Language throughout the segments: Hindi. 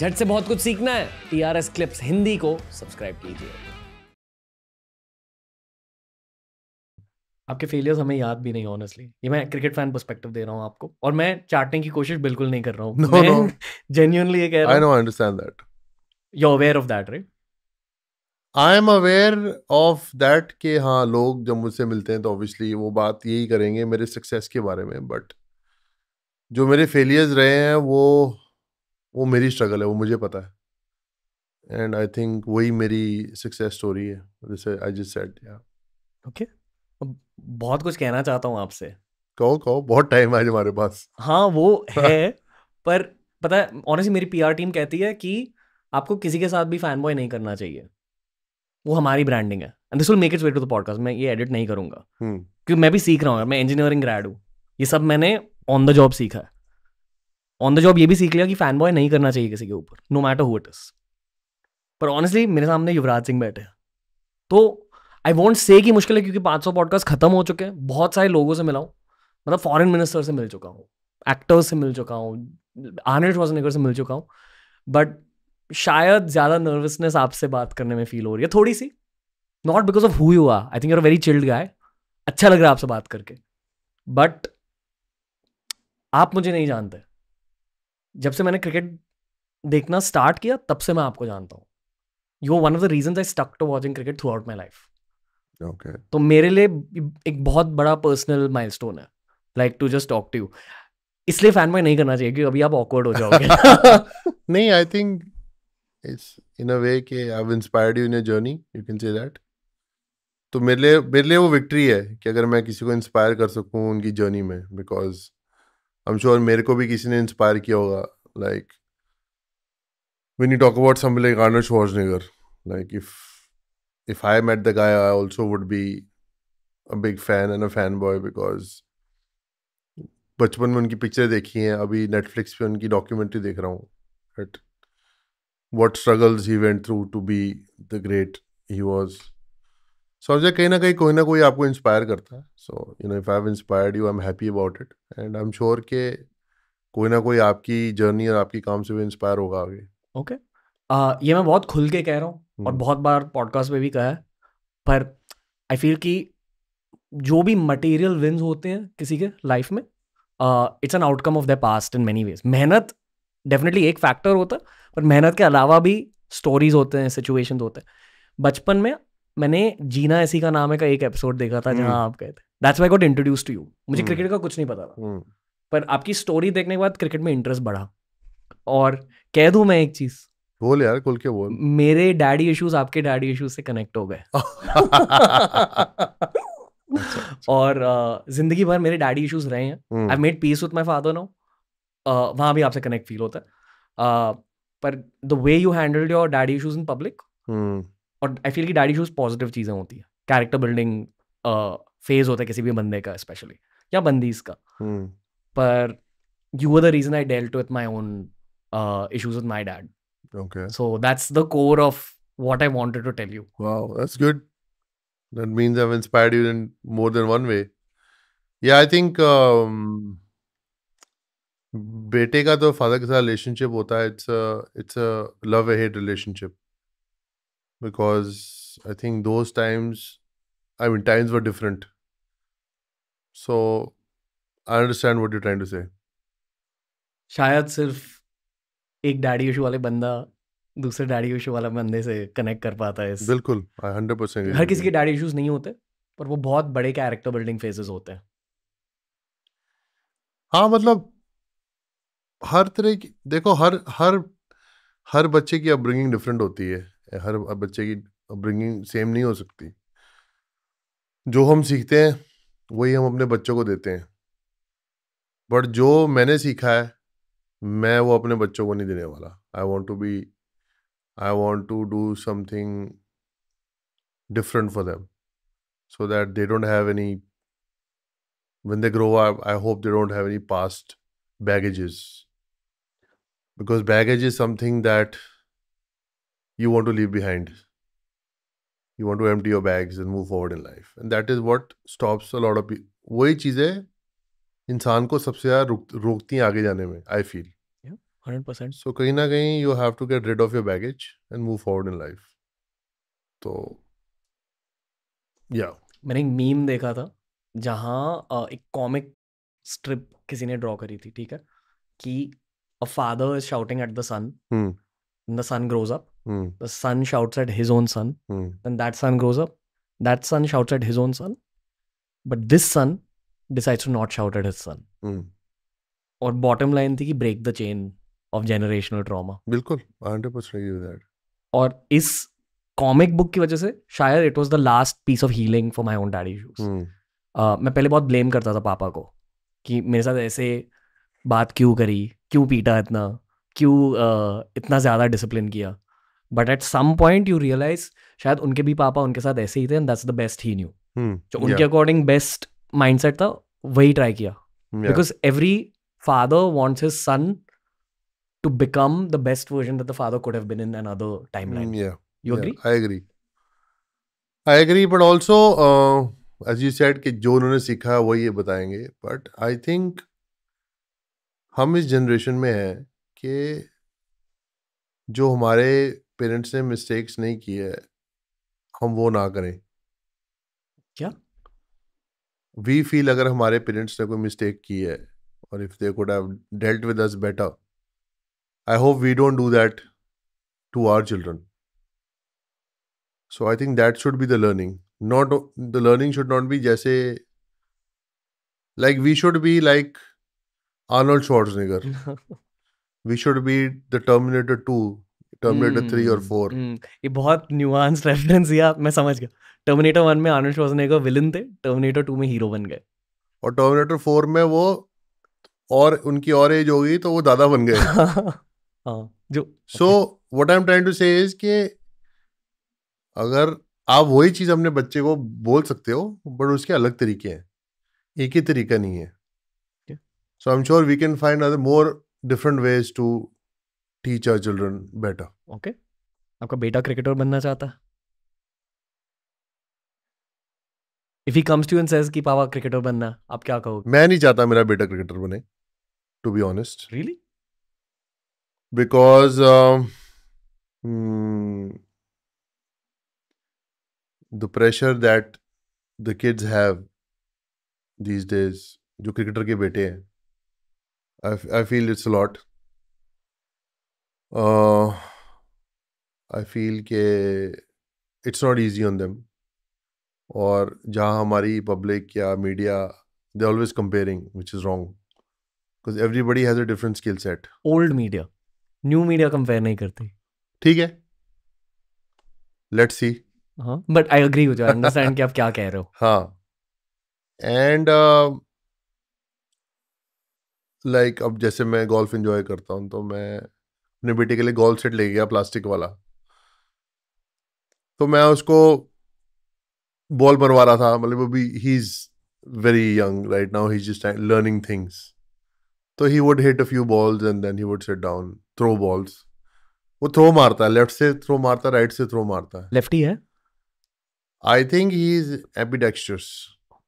झट से बहुत कुछ सीखना है T R S clips Hindi को सब्सक्राइब कीजिए आपके फेलियर्स हमें याद भी नहीं ऑनेस्टली ये मैं क्रिकेट फैन पर्सपेक्टिव दे रहा हूँ आपको और मैं चाटने की कोशिश बिल्कुल नहीं कर रहा हूँ no, no. जेन्यूनली ये कह रहा हूँ I know understand that you aware of that right I am aware of that कि हाँ लोग जब मुझसे मिलते हैं तो ऑब्वियसली वो बात यही करेंगे मेरे सक्सेस के बारे में बट जो मेरे फेलियर्स रहे हैं वो वो मेरी स्ट्रगल है वो मुझे पता है एंड आई थिंक वही मेरी सक्सेस स्टोरी है जैसे आई जस्ट सेड या ओके बहुत कुछ कहना चाहता हूँ आपसे कहो कहो बहुत टाइम है आज हमारे पास हाँ वो है पर पता है ऑनेस्टली मेरी पीआर टीम कहती है कि आपको किसी के साथ भी फैन बॉय नहीं करना चाहिए वो हमारी ब्रांडिंग है and this will make its way to the podcast मैं ये एडिट नहीं करूंगा हम्म। क्योंकि मैं भी सीख रहा हूँ मैं इंजीनियरिंग ग्रैड हूँ ये सब मैंने ऑन द जॉब सीखा है ऑन द जॉब ये भी सीख लिया कि फैन बॉय नहीं करना चाहिए किसी के ऊपर no matter who it is पर ऑनेस्टली मेरे सामने युवराज सिंह बैठे हैं तो आई वॉन्ट से कि मुश्किल है क्योंकि 500 पॉडकास्ट खत्म हो चुके हैं बहुत सारे लोगों से मिला हूँ मतलब फॉरेन मिनिस्टर से मिल चुका हूँ एक्टर्स से मिल चुका हूँ आनंद वाजनेकर से मिल चुका हूँ बट शायद ज़्यादा नर्वसनेस आपसे बात करने में फील हो रही है थोड़ी सी नॉट बिकॉज ऑफ हुई हुआ I think you're very chilled guy अच्छा लग रहा है आपसे बात करके बट आप मुझे नहीं जानते जब से मैंने क्रिकेट देखना स्टार्ट किया तब से मैं आपको जानता हूँ you one of the reason I stuck to watching cricket throughout my life तो मेरे लिए एक बहुत बड़ा पर्सनल माइल स्टोन है like to just talk to you इसलिए फैन में नहीं करना चाहिए क्योंकि अभी आप ऑकवर्ड हो जाओगे नहीं I think it's in a way के I have inspired you in a journey you can say that तो मेरे लिए मेरे लिए वो विक्ट्री है कि अगर मैं किसी को इंस्पायर कर सकूं उनकी जर्नी में बिकॉज आई एम श्योर मेरे को भी किसी ने इंस्पायर किया होगा like when you talk about some like Arnold Schwarzenegger like if if I met the guy I also would be a big fan and a fan boy because बचपन में उनकी पिक्चर देखी हैं अभी नेटफ्लिक्स पर उनकी डॉक्यूमेंट्री देख रहा हूँ but what struggles he went through to be the great he was so Ajay कहीं ना कहीं कोई ना कोई आपको इंस्पायर करता है so you know if I have inspired you I am happy about it and I am sure के कोई ना कोई आपकी जर्नी और आपकी काम से भी इंस्पायर होगा आगे ओके okay. uh, ये मैं बहुत खुल के कह रहा हूँ hmm. और बहुत बार पॉडकास्ट में भी कहा है पर आई फील कि जो भी मटेरियल विन्स होते हैं किसी के लाइफ में it's an outcome of the past in many ways मेहनत डेफिनेटली एक फैक्टर होता है पर मेहनत के अलावा भी स्टोरीज होते हैं सिचुएशन होते हैं बचपन में मैंने जीना ऐसी का नाम है का एक एपिसोड देखा था जहाँ हम्म। आप गए थे that's why got introduce to you मुझे क्रिकेट हम्म। का कुछ नहीं पता था हम्म। पर आपकी स्टोरी देखने के बाद क्रिकेट में इंटरेस्ट बढ़ा और कह दू मैं एक चीज बोल यार खुल के बोल मेरे डैडी इश्यूज आपके डैडी इश्यूज से कनेक्ट हो गए अच्छा, अच्छा। और जिंदगी भर मेरे डैडी इश्यूज रहे हैं I made peace with my father no वहां भी आपसे कनेक्ट फील होता है पर the way you handle your daddy issues in public और आई फील कि डैडी शूज पॉजिटिव चीज़ें होती हैं कैरेक्टर बिल्डिंग फेज होता है किसी भी बंदे का स्पेशली या बंदीज का hmm. पर you are the reason I dealt with my own issues with my dad so that's the core of what I wanted to tell you. Wow, that's That means I've inspired you in more than one way. Yeah, I think um, बेटे का तो फादर के साथ रिलेशनशिप होता है it's it's a love a hate relationship because I think those times, I mean, times were different. So I understand what you're trying to say. शायद सिर्फ एक डैडी इशू वाले बंदा दूसरे डैडी इशू वाले बंदे से कनेक्ट कर पाता है बिल्कुल हंड्रेड परसेंट हर किसी के डैडी इश्यूज नहीं होते पर वो बहुत बड़े कैरेक्टर बिल्डिंग फेजेस होते हैं हाँ मतलब हर तरह की देखो हर हर हर बच्चे की अपब्रिंगिंग डिफरेंट होती है हर बच्चे की अपब्रिंगिंग सेम नहीं हो सकती जो हम सीखते हैं वही हम अपने बच्चों को देते हैं बट जो मैंने सीखा है मैं वो अपने बच्चों को नहीं देने वाला I want to be I want to do something different for them so that they don't have any one they grow I hope they don't have any past baggages because baggage is something that you want to leave behind. You want to empty your bags and move forward in life. And that is what stops a lot of people. वही चीज़ें इंसान को सबसे ज़्यादा रोक रोकती हैं आगे जाने में I feel hundred percent so कहीं ना कहीं you have to get rid of your baggage and move forward in life तो या मैंने एक मीम देखा था जहाँ एक कॉमिक स्ट्रिप किसी ने ड्रॉ करी थी ठीक है कि a father is shouting at the son the son grows up The sun shouts at his own sun Mm. Then that sun grows up. That sun shouts at his own sun But this sun decides to not shout at his sun Mm. or bottom line thi ki break the chain of generational trauma bilkul 100% generational trauma that or is comic book की वजह से शायद it was the last piece of healing for my own daddy issues मैं पहले बहुत ब्लेम करता था पापा को कि मेरे साथ ऐसे बात क्यों करी क्यों पीटा इतना क्यों uh, इतना ज़्यादा डिसिप्लिन किया but at some point you realize शायद उनके भी पापा उनके साथ ऐसे ही थे and that's the best he knew जो उनके अकॉर्डिंग बेस्ट माइंडसेट था वही ट्राई किया because every father wants his son to become the best version that the father could have been in another timeline you agree I agree I agree but also as you said कि जो उन्होंने सीखा है वही ये बताएंगे बट आई थिंक हम इस जनरेशन में हैं कि जो हमारे पेरेंट्स ने मिस्टेक्स नहीं किए है हम वो ना करें क्या वी फील अगर हमारे पेरेंट्स ने कोई मिस्टेक की है और if they could have dealt with us better I hope we don't do that to our children so I think that should be the learning not the learning should not be जैसे like we should be like Arnold Schwarzenegger we should be the Terminator two Terminator three और फोर ये बहुत न्यूआंस रेफरेंस दिया मैं समझ गया टर्मिनेटर वन में आनंद का विलन थे टर्मिनेटर टू में हीरो बन गए और टर्मिनेटर फोर में वो और उनकी और एज हो गई तो वो दादा बन गए हाँ, जो so what I am trying to say is कि अगर आप वही चीज़ अपने बच्चे को बोल सकते हो बट उसके अलग तरीके हैं एक ही तरीका नहीं है so I am sure we can find other more different ways to teach our children better okay आपका बेटा क्रिकेटर बनना चाहता if he comes to and says कि पापा क्रिकेटर बनना आप क्या कहोगे मैं नहीं चाहता मेरा बेटा क्रिकेटर बने to be honest really because the pressure that the kids have these days जो क्रिकेटर के बेटे हैं I feel it's lot I uh, feel के it's not easy on them और जहाँ हमारी पब्लिक या media they always comparing which is wrong because everybody has a different skill set old media new media compare नहीं करती ठीक है लेट्स सी हाँ बट आई अग्री हो जाए अंडरस्टैंड कि आप क्या कह रहे हो हाँ एंड लाइक uh, like, अब जैसे मैं गोल्फ इंजॉय करता हूँ तो मैं अपने बेटे के लिए गोल सेट ले गया प्लास्टिक वाला तो मैं उसको बॉल मरवा रहा था मतलब अभी ही is very young right now he just learning things तो he would hit a few balls and then he would sit down throw balls वो थ्रो मारता है लेफ्ट से थ्रो मारता है राइट से थ्रो मारता है लेफ्टी है आई थिंक ही इज एपिडेक्स्टर्स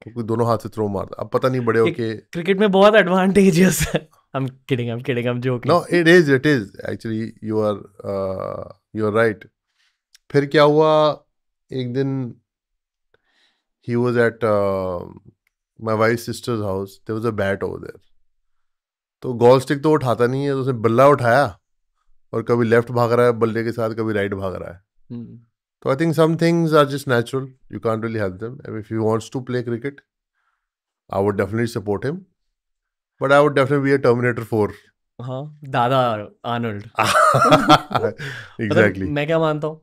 क्योंकि दोनों हाथ से थ्रो मारता अब पता नहीं बड़े होके क्रिकेट में बहुत एडवांटेजेस है I'm kidding. I'm kidding. I'm joking. No, it is. It is actually. You are. Uh, you are right. फिर क्या हुआ एक दिन he was at uh, my wife's sister's house. There was a bat over there. तो गोल स्टिक तो उठाता नहीं है तो उसने बल्ला उठाया और कभी लेफ्ट भाग रहा है बल्ले के साथ कभी राइट भाग रहा है hmm. तो I think some things are just natural you can really help them if you wants to play cricket I would definitely support him but I would definitely be a Terminator 4. हाँ दादा आर्नोल्ड मतलब एग्जैक्टली मैं क्या मानता हूँ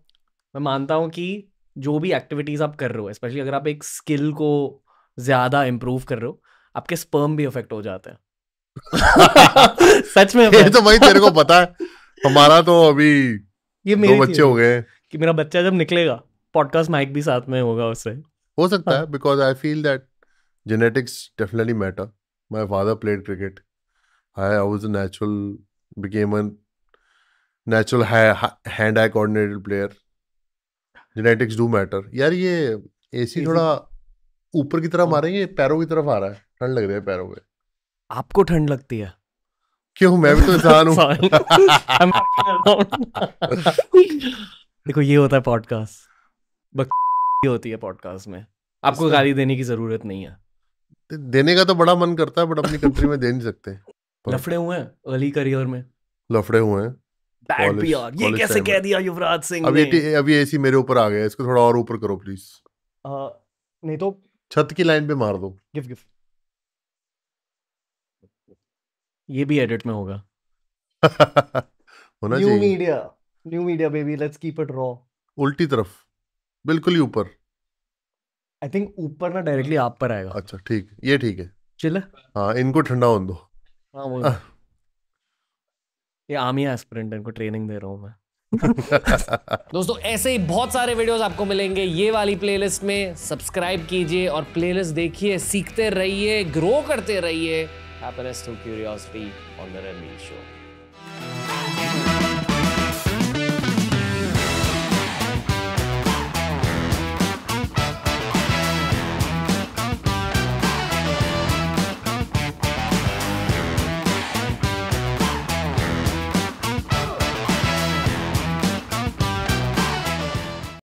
मैं मानता हूँ कि जो भी एक्टिविटीज़ आप कर रहे हो स्पेशली अगर आप एक स्किल को ज़्यादा इम्प्रूव कर रहे हो आपके स्पर्म भी इफेक्ट हो जाते हैं सच में ये तो वही तेरे को पता है हमारा तो अभी ये मेरे बच्चे हो गए कि मेरा बच्चा जब निकलेगा पॉडकास्ट माइक भी साथ में होगा उससे हो सकता है because I feel that genetics definitely matter my father played cricket I I was a natural, became a natural hand-eye coordinated player. Genetics do matter यार ये एसी थोड़ा ऊपर की तरफ आ रही है पैरों की तरफ आ रहा है ठंड लग रही है पैरों में आपको ठंड लगती है क्यों मैं भी तो इंसान हूँ देखो ये होता है पॉडकास्ट बक होती है पॉडकास्ट में आपको गाली देने की जरूरत नहीं है तो देने का तो बड़ा मन करता है बट अपनी कंट्री में दे नहीं सकते लफड़े हुए हैं अर्ली करियर में लफड़े हुए हैं ये कैसे कह दिया युवराज सिंह अभी ने? अब ये एसी मेरे ऊपर आ गया इसको थोड़ा और ऊपर करो प्लीज नहीं तो छत की लाइन पे मार दो गिव गिव ये भी एडिट में होगा होना चाहिए new media new media baby let's keep it raw उल्टी तरफ बिल्कुल ही ऊपर आई थिंक ऊपर ना डायरेक्टली आप पर आएगा अच्छा ठीक ये ठीक है चल हाँ इनको ठंडा होने दो हाँ वो हाँ। ये आर्मी एस्पिरेंट इनको ट्रेनिंग दे रहा हूँ मैं दोस्तों ऐसे ही बहुत सारे वीडियोस आपको मिलेंगे ये वाली प्लेलिस्ट में सब्सक्राइब कीजिए और प्लेलिस्ट देखिए सीखते रहिए ग्रो करते रहिए happiness through curiosity on the Ranveer show